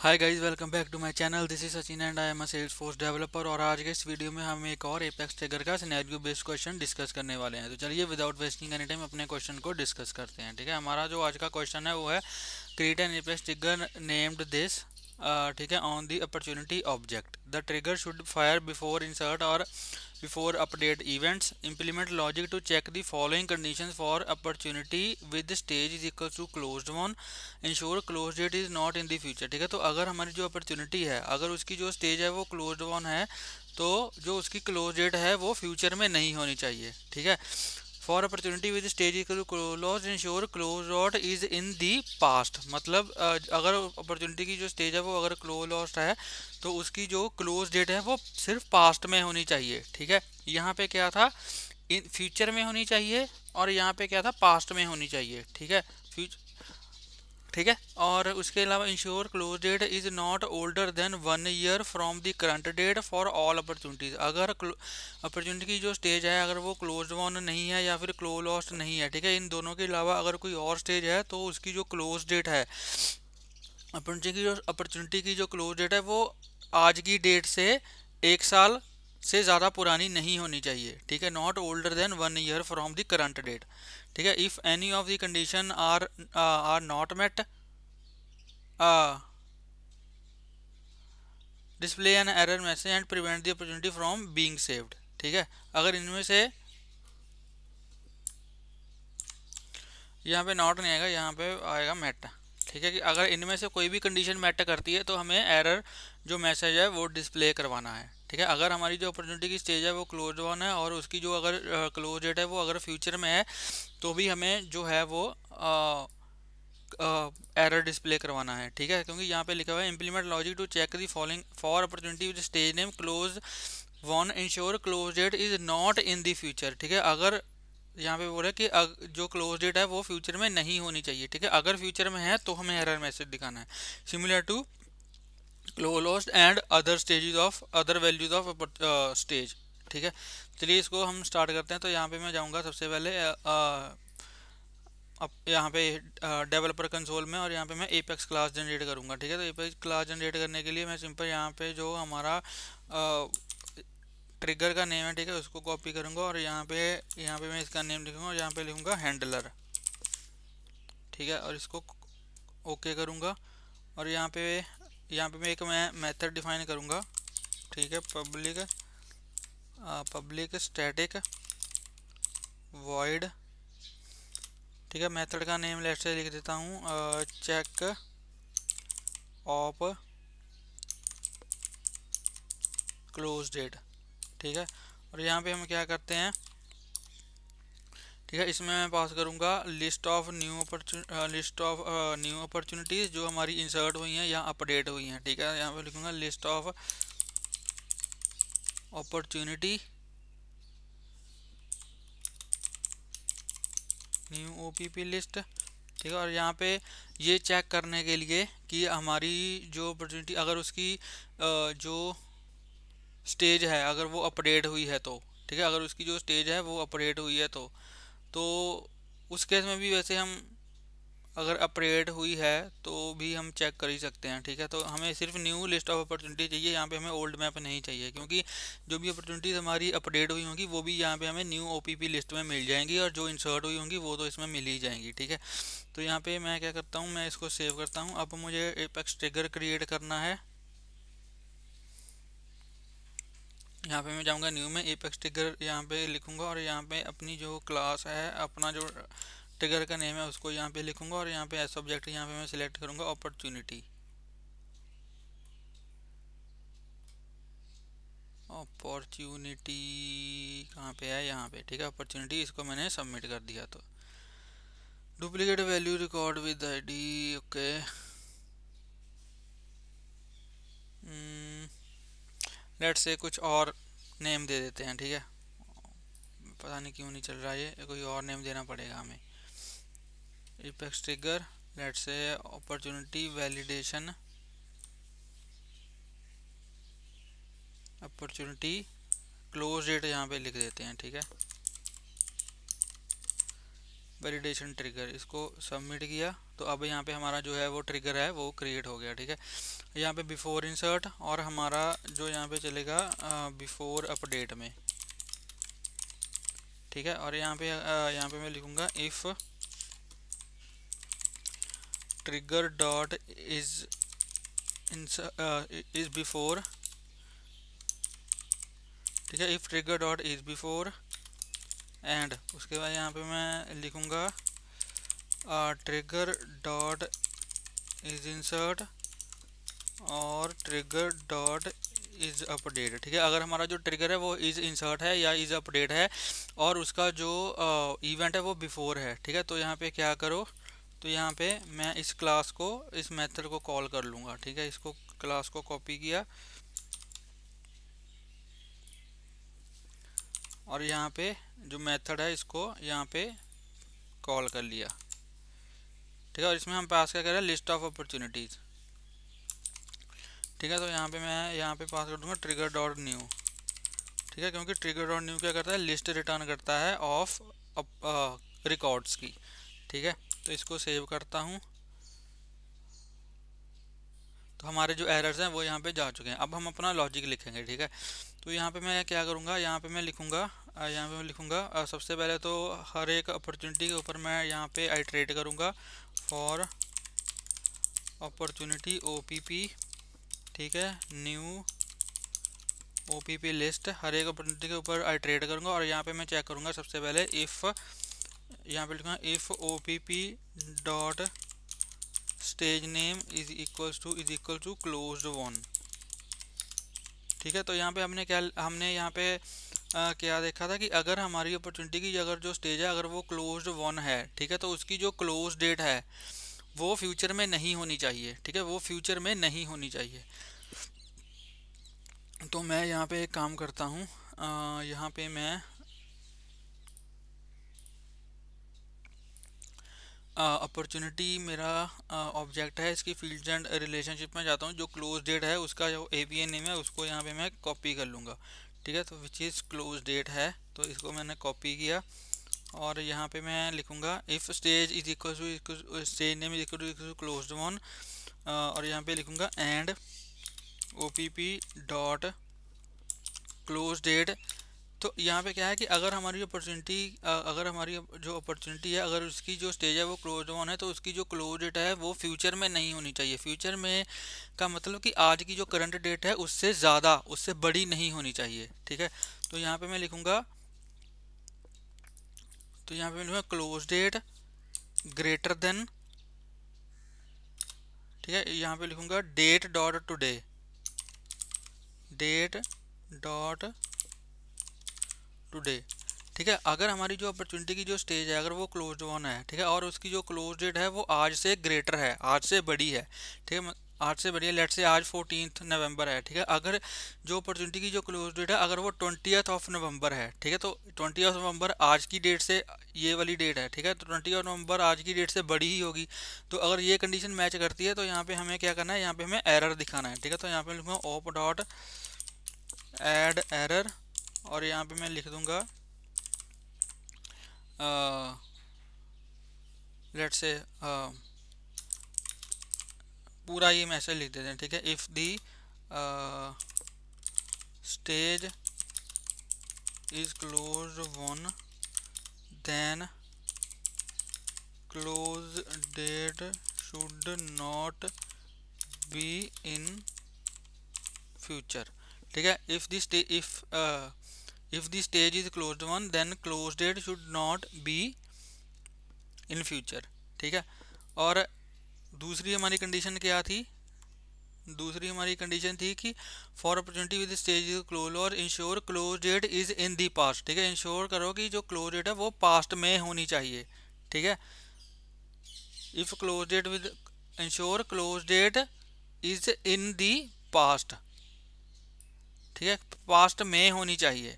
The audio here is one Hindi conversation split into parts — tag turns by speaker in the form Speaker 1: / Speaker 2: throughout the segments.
Speaker 1: hi guys welcome back to my channel this is Sachin and I am a Salesforce developer और आज के इस वीडियो में हम एक और एपेक्स टेगर का सिनेरियो बेस्ड क्वेश्चन डिस्कस करने वाले हैं तो चलिए विदाउट वेस्टिंग एनी टाइम अपने क्वेश्चन को डिस्कस करते हैं ठीक है हमारा जो आज का क्वेश्चन है वो है create an Apex trigger named this Uh, ठीक है on the opportunity object the trigger should fire before insert और before update events implement logic to check the following condition for opportunity with stage is equal to close won ensure close date is not in the future ठीक है तो अगर हमारी जो अपॉर्चुनिटी है अगर उसकी जो स्टेज है वो क्लोज वन है तो जो उसकी क्लोज डेट है वो फ्यूचर में नहीं होनी चाहिए ठीक है for opportunity with stage equal close ensure close dot is in the past मतलब अगर अपॉर्चुनिटी की जो स्टेज है वो अगर क्लोज लॉस्ट है तो उसकी जो क्लोज डेट है वो सिर्फ पास्ट में होनी चाहिए ठीक है यहाँ पे क्या था इन फ्यूचर में होनी चाहिए और यहाँ पे क्या था पास्ट में होनी चाहिए ठीक है फ्यूचर ठीक है और उसके अलावा ensure close date is not older than one year from the current date for all opportunities अगर अपॉर्चुनिटी की जो स्टेज है अगर वो क्लोज वन नहीं है या फिर क्लोज लॉस्ट नहीं है ठीक है इन दोनों के अलावा अगर कोई और स्टेज है तो उसकी जो क्लोज डेट है अपॉर्चुनिटी की जो अपॉर्चुनिटी की जो क्लोज डेट है वो आज की डेट से एक साल से ज़्यादा पुरानी नहीं होनी चाहिए ठीक है not older than one year from the current date ठीक है if any of the condition are are not met display an error message and prevent the opportunity from being saved ठीक है अगर इनमें से यहाँ पे नॉट नहीं आएगा यहाँ पे आएगा मेट ठीक है कि अगर इनमें से कोई भी कंडीशन मेट करती है तो हमें एरर जो मैसेज है वो डिस्प्ले करवाना है ठीक है अगर हमारी जो अपॉर्चुनिटी की स्टेज है वो क्लोज वन है और उसकी जो अगर क्लोज डेट है वो अगर फ्यूचर में है तो भी हमें जो है वो एरर डिस्प्ले करवाना है ठीक है क्योंकि यहाँ पे लिखा हुआ है implement logic to check the following for opportunity with stage name close won ensure close date is not in the future ठीक है अगर यहाँ पे बोल रहे हैं कि जो क्लोज डेट है वो फ्यूचर में नहीं होनी चाहिए ठीक है अगर फ्यूचर में है तो हमें एरर मैसेज दिखाना है similar to close lost and other stages of other values of stage ठीक है चलिए इसको हम स्टार्ट करते हैं तो यहाँ पे मैं जाऊँगा सबसे पहले अब यहाँ पे डेवलपर कंसोल में और यहाँ पे मैं एपेक्स क्लास जनरेट करूँगा ठीक है तो एपेक्स क्लास जनरेट करने के लिए मैं सिंपल यहाँ पे जो हमारा ट्रिगर का नेम है ठीक है उसको कॉपी करूँगा और यहाँ पे यहाँ पे मैं इसका नेम लिखूँगा और यहाँ पे लिखूँगा हैंडलर ठीक है और इसको ओके करूँगा और यहाँ पे यहाँ पे मैं एक मैं मेथड डिफाइन करूँगा ठीक है पब्लिक पब्लिक स्टैटिक वॉइड ठीक है मेथड का नेम लेट से लिख देता हूँ चेक ऑफ क्लोज डेट ठीक है और यहाँ पे हम क्या करते हैं ठीक है इसमें मैं पास करूंगा list of new list of new opportunities जो हमारी इंसर्ट हुई हैं या अपडेट हुई हैं ठीक है यहाँ पे लिखूँगा list of opportunity new O P P list ठीक है और यहाँ पे ये चेक करने के लिए कि हमारी जो अपॉर्चुनिटी अगर उसकी uh, जो स्टेज है अगर वो अपडेट हुई है तो ठीक है अगर उसकी जो स्टेज है वो अपडेट हुई है तो तो उस केस में भी वैसे हम अगर अपडेट हुई है तो भी हम चेक कर ही सकते हैं ठीक है तो हमें सिर्फ न्यू लिस्ट ऑफ अपॉर्चुनिटी चाहिए यहाँ पे हमें ओल्ड मैप नहीं चाहिए क्योंकि जो भी अपॉर्चुनिटीज़ हमारी अपडेट हुई होंगी वो भी यहाँ पे हमें न्यू ओपीपी लिस्ट में मिल जाएंगी और जो इंसर्ट हुई होंगी वो तो इसमें मिल ही जाएंगी ठीक है तो यहाँ पर मैं क्या करता हूँ मैं इसको सेव करता हूँ अब मुझे एपेक्स ट्रिगर क्रिएट करना है यहाँ पे मैं जाऊँगा न्यू में एपेक्स टिगर यहाँ पे लिखूँगा और यहाँ पे अपनी जो क्लास है अपना जो टिगर का नेम है उसको यहाँ पे लिखूँगा और यहाँ पे ऐसा ऑब्जेक्ट यहाँ पे मैं सिलेक्ट करूँगा अपॉर्चुनिटी अपॉर्चुनिटी कहाँ पे है यहाँ पे ठीक है अपॉर्चुनिटी इसको मैंने सबमिट कर दिया तो duplicate value record with D okay let say कुछ और नेम दे देते हैं ठीक है पता नहीं क्यों नहीं चल रहा ये कोई और नेम देना पड़ेगा हमें Apex trigger let say opportunity validation opportunity close date यहाँ पे लिख देते हैं ठीक है वैलिडेशन ट्रिगर इसको सबमिट किया तो अब यहाँ पे हमारा जो है वो ट्रिगर है वो क्रिएट हो गया ठीक है यहाँ पे बिफोर इंसर्ट और हमारा जो यहाँ पे चलेगा बिफोर अपडेट में ठीक है और यहाँ पे यहाँ पे मैं लिखूँगा if trigger dot is is before ठीक है if trigger dot is before and उसके बाद यहाँ पे मैं लिखूँगा ट्रिगर डॉट इज इंसर्ट और ट्रिगर डॉट इज़ अपडेट ठीक है अगर हमारा जो ट्रिगर है वो इज़ इंसर्ट है या इज़ अपडेट है और उसका जो इवेंट uh, है वो बिफोर है ठीक है तो यहाँ पे क्या करो तो यहाँ पे मैं इस क्लास को इस मेथड को कॉल कर लूँगा ठीक है इसको क्लास को कॉपी किया और यहाँ पे जो मेथड है इसको यहाँ पे कॉल कर लिया ठीक है और इसमें हम पास क्या कर रहे हैं लिस्ट ऑफ अपॉर्चुनिटीज़ ठीक है तो यहाँ पे मैं यहाँ पे पास कर दूँगा ट्रिगर डॉट न्यू ठीक है क्योंकि ट्रिगर डॉट न्यू क्या करता है लिस्ट रिटर्न करता है ऑफ रिकॉर्ड्स की ठीक है तो इसको सेव करता हूँ तो हमारे जो एरर्स हैं वो यहाँ पे जा चुके हैं अब हम अपना लॉजिक लिखेंगे ठीक है तो यहाँ पे मैं क्या करूँगा यहाँ पे मैं लिखूँगा यहाँ पे मैं लिखूँगा सबसे पहले तो हर एक अपॉर्चुनिटी के ऊपर मैं यहाँ पे आइट्रेट करूँगा फॉर अपॉर्चुनिटी ओ ठीक है न्यू ओ लिस्ट हर एक अपॉर्चुनिटी के ऊपर आइट्रेट करूँगा और यहाँ पर मैं चेक करूँगा सबसे पहले इफ़ यहाँ पर लिखूँगा if O dot stage name is equal to is equal to close won ठीक है तो यहाँ पे हमने क्या हमने यहाँ पे आ, क्या देखा था कि अगर हमारी अपॉर्चुनिटी की अगर जो स्टेज है अगर वो क्लोज वन है ठीक है तो उसकी जो क्लोज डेट है वो फ्यूचर में नहीं होनी चाहिए ठीक है वो फ्यूचर में नहीं होनी चाहिए तो मैं यहाँ पे एक काम करता हूँ यहाँ पे मैं अपॉर्चुनिटी मेरा ऑब्जेक्ट है इसकी फील्ड एंड रिलेशनशिप में जाता हूँ जो क्लोज डेट है उसका जो ए बी एन नेम है उसको यहाँ पे मैं कॉपी कर लूँगा ठीक है तो विच इज़ क्लोज डेट है तो इसको मैंने कॉपी किया और यहाँ पे मैं लिखूँगा if stage is equal to stage name is equal to close won और यहाँ पे लिखूँगा and O P P dot close date तो यहाँ पे क्या है कि अगर हमारी अपॉर्चुनिटी अगर हमारी जो अपॉर्चुनिटी है अगर उसकी जो स्टेज है वो क्लोज ऑन है तो उसकी जो क्लोज डेट है वो फ्यूचर में नहीं होनी चाहिए फ्यूचर में का मतलब कि आज की जो करंट डेट है उससे ज़्यादा उससे बड़ी नहीं होनी चाहिए ठीक है तो यहाँ पे मैं लिखूँगा तो यहाँ पे मैं लिखूँगा क्लोज डेट ग्रेटर देन ठीक है यहाँ पर लिखूँगा date dot today date dot today ठीक है अगर हमारी जो अपॉर्चुनिटी की जो स्टेज है अगर वो क्लोज वन है ठीक है और उसकी जो क्लोज डेट है वो आज से ग्रेटर है आज से बड़ी है ठीक है आज से बढ़िया लेट से आज फोर्टीन नवंबर है ठीक है अगर जो अपॉर्चुनिटी की जो क्लोज डेट है अगर वो ट्वेंटियथ ऑफ नवंबर है ठीक है तो ट्वेंटी ऑफ नवंबर आज की डेट से ये वाली डेट है ठीक है तो ट्वेंटी ऑफ नवंबर आज की डेट से बड़ी ही होगी तो अगर ये कंडीशन मैच करती है तो यहाँ पे हमें क्या करना है यहाँ पे हमें एरर दिखाना है ठीक है तो यहाँ पे लिखूँगा ओप डॉट एड एरर और यहाँ पे मैं लिख दूँगा लेट से पूरा ये मैसेज लिख देते हैं ठीक है if the stage is close won then close date should not be in future ठीक है if this if if the stage is closed one then closed date should not be in future ठीक है और दूसरी हमारी कंडीशन क्या थी दूसरी हमारी कंडीशन थी कि for opportunity with stage is close और ensure close date is in the past ठीक है इंश्योर करो कि जो क्लोज डेट है वो पास्ट में होनी चाहिए ठीक है if close date with ensure close date is in the past ठीक है पास्ट में होनी चाहिए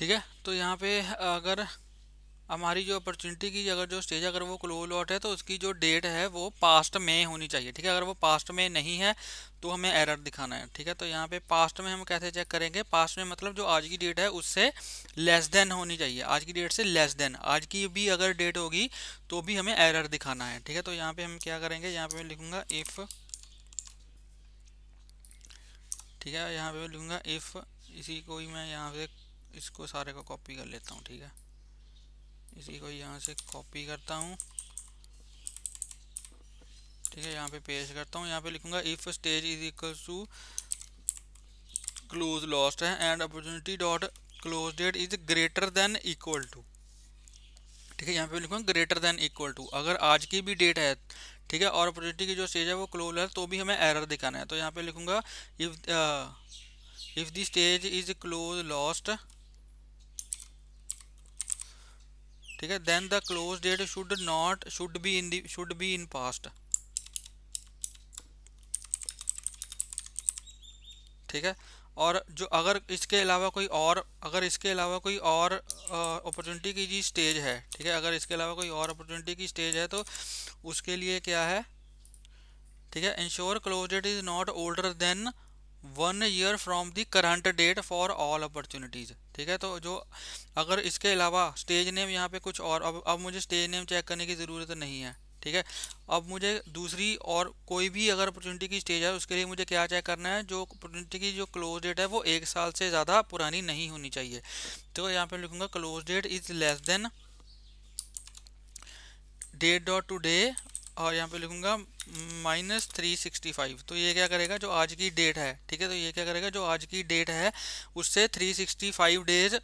Speaker 1: ठीक है तो यहाँ पे अगर हमारी जो अपॉर्चुनिटी की अगर जो स्टेज अगर वो क्लोज आउट है तो उसकी जो डेट है वो पास्ट में होनी चाहिए ठीक है अगर वो पास्ट में नहीं है तो हमें एरर दिखाना है ठीक है तो यहाँ पे पास्ट में हम कैसे चेक करेंगे पास्ट में मतलब जो आज की डेट है उससे लेस देन होनी चाहिए आज की डेट से लेस देन आज की भी अगर डेट होगी तो भी हमें एरर दिखाना है ठीक है तो यहाँ पर हम क्या करेंगे यहाँ पर मैं लिखूँगा इफ़ ठीक है यहाँ पर मैं लिखूँगा इफ़ इसी को ही मैं यहाँ से इसको सारे को कॉपी कर लेता हूँ ठीक है इसी को यहाँ से कॉपी करता हूँ ठीक है यहाँ पे पेश करता हूँ यहाँ पे लिखूँगा if stage is equal to close lost है and opportunity dot close date is greater than equal to ठीक है यहाँ पे लिखूँगा ग्रेटर देन इक्वल टू अगर आज की भी डेट है ठीक है और अपॉर्चुनिटी की जो स्टेज है वो क्लोज है तो भी हमें एरर दिखाना है तो यहाँ पे लिखूँगा if if the stage is close lost ठीक है then the close date should not should be in should be in past ठीक है और जो अगर इसके अलावा कोई और अगर इसके अलावा कोई और अपॉर्चुनिटी की जी स्टेज है ठीक है अगर इसके अलावा कोई और अपॉर्चुनिटी की स्टेज है तो उसके लिए क्या है ठीक है ensure close date is not older than one year from the current date for all opportunities ठीक है तो जो अगर इसके अलावा स्टेज नेम यहाँ पे कुछ और अब अब मुझे स्टेज नेम चेक करने की ज़रूरत नहीं है ठीक है अब मुझे दूसरी और कोई भी अगर अपॉर्चुनिटी की स्टेज है उसके लिए मुझे क्या चेक करना है जो अपॉर्चुनिटी की जो क्लोज डेट है वो एक साल से ज़्यादा पुरानी नहीं होनी चाहिए तो यहाँ पे लिखूँगा close date is less than date dot today और यहाँ पे लिखूँगा माइनस थ्री सिक्सटी फाइव तो ये क्या करेगा जो आज की डेट है ठीक है तो ये क्या करेगा जो आज की डेट है उससे थ्री सिक्सटी फाइव डेज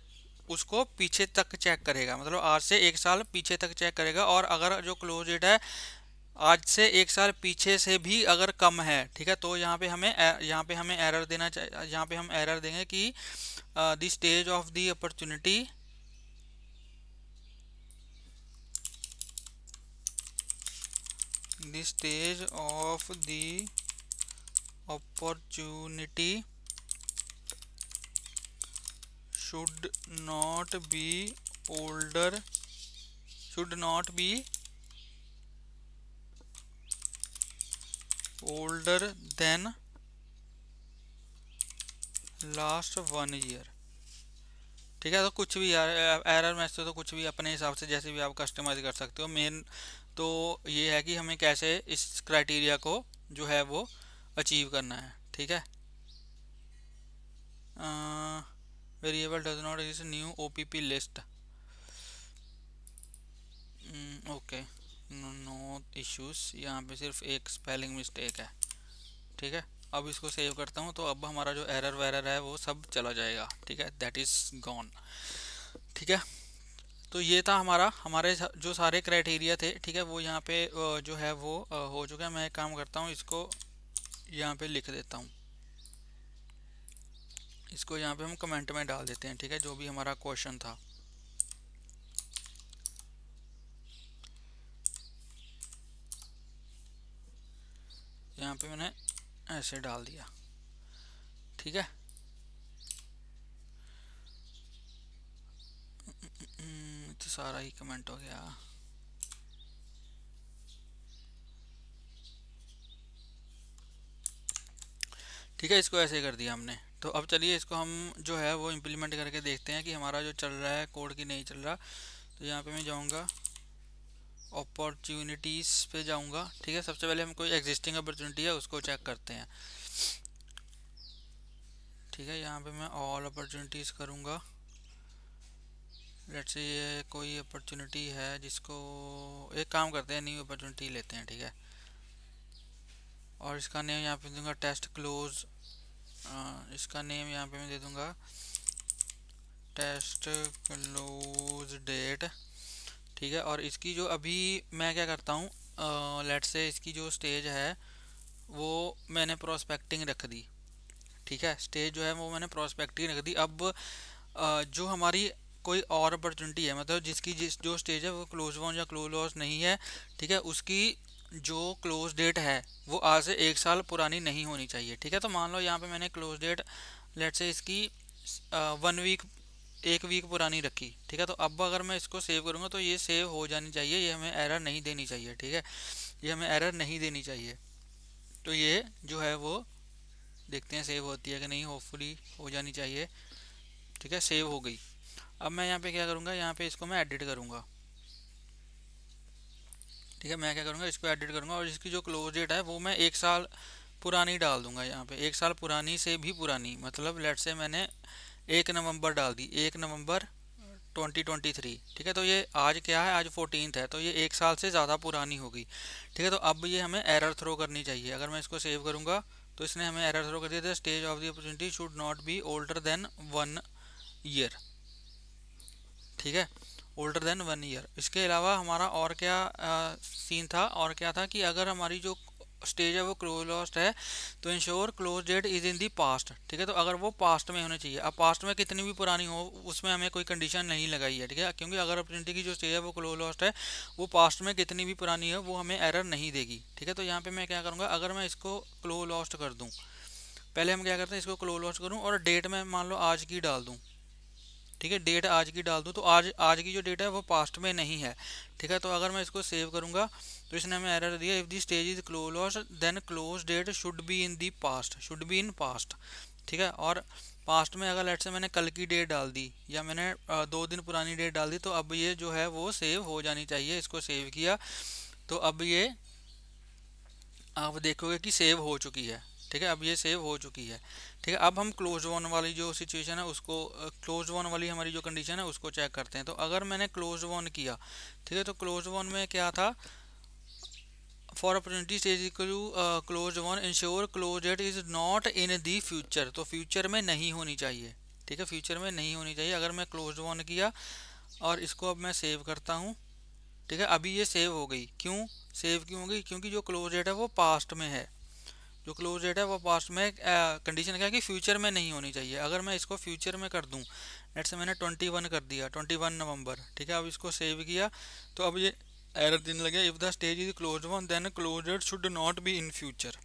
Speaker 1: उसको पीछे तक चेक करेगा मतलब आज से एक साल पीछे तक चेक करेगा और अगर जो क्लोज डेट है आज से एक साल पीछे से भी अगर कम है ठीक है तो यहाँ पे हमें यहाँ पे हमें एरर देना चाहिए यहाँ पे हम एरर देंगे कि the stage of the opportunity the stage of the opportunity should not be older should not be older than last one year ठीक है तो कुछ भी यार एरर मैसेज तो कुछ भी अपने हिसाब से जैसे भी आप कस्टमाइज कर सकते हो मेन तो ये है कि हमें कैसे इस क्राइटेरिया को जो है वो अचीव करना है ठीक है variable does not is new OPP list okay no issues यहाँ पे सिर्फ एक स्पेलिंग मिस्टेक है ठीक है अब इसको सेव करता हूँ तो अब हमारा जो एरर वेरर है वो सब चला जाएगा ठीक है दैट इज़ गॉन ठीक है तो ये था हमारा हमारे जो सारे क्राइटेरिया थे ठीक है वो यहाँ पे जो है वो हो चुका है मैं काम करता हूँ इसको यहाँ पे लिख देता हूँ इसको यहाँ पे हम कमेंट में डाल देते हैं ठीक है जो भी हमारा क्वेश्चन था यहाँ पे मैंने ऐसे डाल दिया ठीक है तो सारा ही कमेंट हो गया ठीक है इसको ऐसे कर दिया हमने तो अब चलिए इसको हम जो है वो इम्प्लीमेंट करके देखते हैं कि हमारा जो चल रहा है कोड की नहीं चल रहा तो यहाँ पे मैं जाऊँगा अपॉर्चुनिटीज़ पे जाऊँगा ठीक है सबसे पहले हम कोई एग्जिस्टिंग अपॉर्चुनिटी है उसको चेक करते हैं ठीक है यहाँ पे मैं ऑल अपॉर्चुनिटीज़ करूँगा लेट्स से ये कोई अपॉर्चुनिटी है जिसको एक काम करते हैं न्यू अपॉर्चुनिटी लेते हैं ठीक है और इसका नेम यहाँ पे दूंगा टेस्ट क्लोज इसका नेम यहाँ पे मैं दे दूंगा टेस्ट क्लोज डेट ठीक है और इसकी जो अभी मैं क्या करता हूँ लेट्स से इसकी जो स्टेज है वो मैंने प्रोस्पेक्टिंग रख दी ठीक है स्टेज जो है वो मैंने प्रोस्पेक्टिंग रख दी अब आ, जो हमारी कोई और अपॉर्चुनिटी है मतलब जिसकी जिस जो स्टेज है वो क्लोज वन या क्लोज लॉस नहीं है ठीक है उसकी जो क्लोज डेट है वो आज से एक साल पुरानी नहीं होनी चाहिए ठीक है तो मान लो यहाँ पे मैंने क्लोज डेट लेट से इसकी वन वीक एक वीक पुरानी रखी ठीक है तो अब अगर मैं इसको सेव करूँगा तो ये सेव हो जानी चाहिए ये हमें एरर नहीं देनी चाहिए ठीक है ये हमें एरर नहीं देनी चाहिए तो ये जो है वो देखते हैं सेव होती है कि नहीं होपफुली हो जानी चाहिए ठीक है सेव हो गई अब मैं यहाँ पे क्या करूँगा यहाँ पे इसको मैं एडिट करूँगा ठीक है मैं क्या करूँगा इसको एडिट करूँगा और इसकी जो क्लोज डेट है वो मैं एक साल पुरानी डाल दूँगा यहाँ पे एक साल पुरानी से भी पुरानी मतलब लेट से मैंने एक नवंबर डाल दी एक नवंबर 2023 ठीक है तो ये आज क्या है आज फोर्टीन है तो ये एक साल से ज़्यादा पुरानी होगी ठीक है तो अब ये हमें एरर थ्रो करनी चाहिए अगर मैं इसको सेव करूँगा तो इसने हमें एरर थ्रो कर दिया था stage of the opportunity should not be older than one year ठीक है ओल्डर देन वन ईयर इसके अलावा हमारा और क्या आ, सीन था और क्या था कि अगर हमारी जो स्टेज है वो क्लोज लॉस्ट है तो ensure close date is in the past ठीक है तो अगर वो पास्ट में होनी चाहिए अब पास्ट में कितनी भी पुरानी हो उसमें हमें कोई कंडीशन नहीं लगाई है ठीक है क्योंकि अगर अपॉर्चुनिटी की जो स्टेज है वो क्लोज लॉस्ट है वो पास्ट में कितनी भी पुरानी है वो हमें एरर नहीं देगी ठीक है तो यहाँ पर मैं क्या करूँगा अगर मैं इसको क्लो लॉस्ट कर दूँ पहले हम क्या करते हैं इसको क्लोज लॉस्ट करूँ और डेट में मान लो आज की डाल दूँ ठीक है डेट आज की डाल दूँ तो आज आज की जो डेट है वो पास्ट में नहीं है ठीक है तो अगर मैं इसको सेव करूँगा तो इसने हमें एरर दिया if the stage is close then close date should be in the past should be in past ठीक है और पास्ट में अगर लेट से मैंने कल की डेट डाल दी या मैंने दो दिन पुरानी डेट डाल दी तो अब ये जो है वो सेव हो जानी चाहिए इसको सेव किया तो अब ये आप देखोगे कि सेव हो चुकी है ठीक है अब ये सेव हो चुकी है ठीक है अब हम क्लोज वन वाली जो सिचुएशन है उसको क्लोज वन वाली हमारी जो कंडीशन है उसको चेक करते हैं तो अगर मैंने क्लोज वन किया ठीक है तो क्लोज वन में क्या था for opportunity stage to close won ensure close at is not in the future तो फ्यूचर में नहीं होनी चाहिए ठीक है फ्यूचर में नहीं होनी चाहिए अगर मैं क्लोज वन किया और इसको अब मैं सेव करता हूँ ठीक है अभी ये सेव हो गई क्यों सेव क्यों हो गई क्योंकि जो क्लोज डेट है वो पास्ट में है जो क्लोज डेट है वो पास्ट में कंडीशन क्या है कि फ्यूचर में नहीं होनी चाहिए अगर मैं इसको फ्यूचर में कर दूँ नेट से मैंने ट्वेंटी वन कर दिया ट्वेंटी वन नवंबर ठीक है अब इसको सेव किया तो अब ये एरर दिन लगे if the stage is close won then close date should not be in future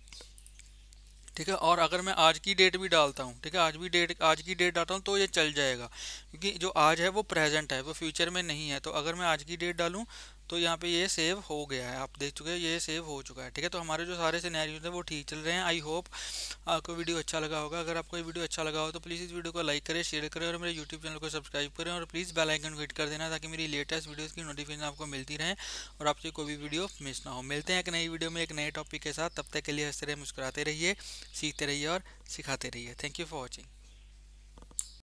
Speaker 1: ठीक है और अगर मैं आज की डेट भी डालता हूँ ठीक है आज भी डेट आज की डेट डालता हूँ तो ये चल जाएगा क्योंकि जो आज है वो प्रेजेंट है वो फ्यूचर में नहीं है तो अगर मैं आज की डेट डालूँ तो यहाँ पे ये सेव हो गया है आप देख चुके हैं ये सेव हो चुका है ठीक है तो हमारे जो सारे सिनेरियो हैं वो ठीक चल रहे हैं आई होप आपको वीडियो अच्छा लगा होगा अगर आपको ये वीडियो अच्छा लगा हो तो प्लीज़ इस वीडियो को लाइक करें शेयर करें और मेरे यूट्यूब चैनल को सब्सक्राइब करें और प्लीज़ बेल आइकन हिट कर देना ताकि मेरी लेटेस्ट वीडियोज़ की नोटिफिकेशन आपको मिलती रहे और आपसे कोई भी वीडियो मिस ना हो मिलते हैं एक नई वीडियो में एक नए टॉपिक के साथ तब तक के लिए हंसते रहे मुस्कुराते रहिए सीखते रहिए और सिखाते रहिए थैंक यू फॉर वॉचिंग